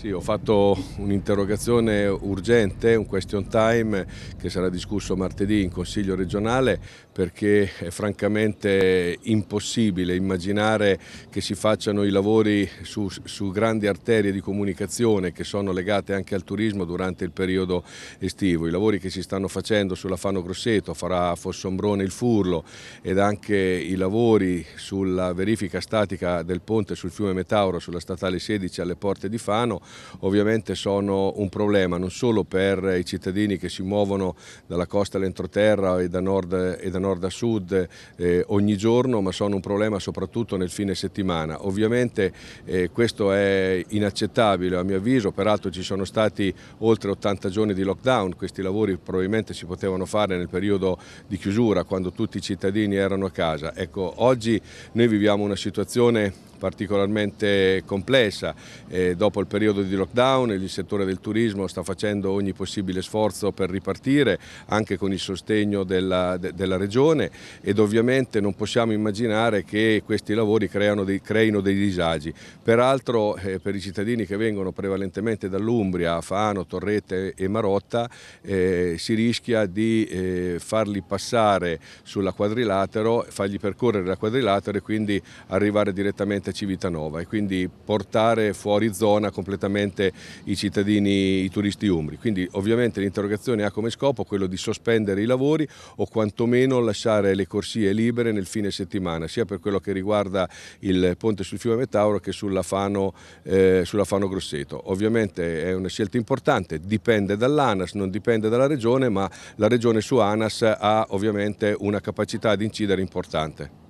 Sì, ho fatto un'interrogazione urgente, un question time che sarà discusso martedì in Consiglio regionale perché è francamente impossibile immaginare che si facciano i lavori su, su grandi arterie di comunicazione che sono legate anche al turismo durante il periodo estivo. I lavori che si stanno facendo sulla Fano Grosseto, farà Fossombrone il Furlo ed anche i lavori sulla verifica statica del ponte sul fiume Metauro sulla statale 16 alle porte di Fano ovviamente sono un problema non solo per i cittadini che si muovono dalla costa all'entroterra e da nord, e da nord a sud eh, ogni giorno, ma sono un problema soprattutto nel fine settimana. Ovviamente eh, questo è inaccettabile a mio avviso, peraltro ci sono stati oltre 80 giorni di lockdown, questi lavori probabilmente si potevano fare nel periodo di chiusura, quando tutti i cittadini erano a casa. Ecco, oggi noi viviamo una situazione particolarmente complessa, eh, dopo il periodo periodo di lockdown, il settore del turismo sta facendo ogni possibile sforzo per ripartire, anche con il sostegno della, de, della Regione ed ovviamente non possiamo immaginare che questi lavori dei, creino dei disagi. Peraltro eh, per i cittadini che vengono prevalentemente dall'Umbria, Fano, Torrete e Marotta, eh, si rischia di eh, farli passare sulla quadrilatero, fargli percorrere la quadrilatero e quindi arrivare direttamente a Civitanova e quindi portare fuori zona completamente direttamente i cittadini, i turisti umbri. Quindi ovviamente l'interrogazione ha come scopo quello di sospendere i lavori o quantomeno lasciare le corsie libere nel fine settimana, sia per quello che riguarda il ponte sul fiume Metauro che sulla Fano, eh, sulla Fano Grosseto. Ovviamente è una scelta importante, dipende dall'ANAS, non dipende dalla Regione, ma la Regione su ANAS ha ovviamente una capacità di incidere importante.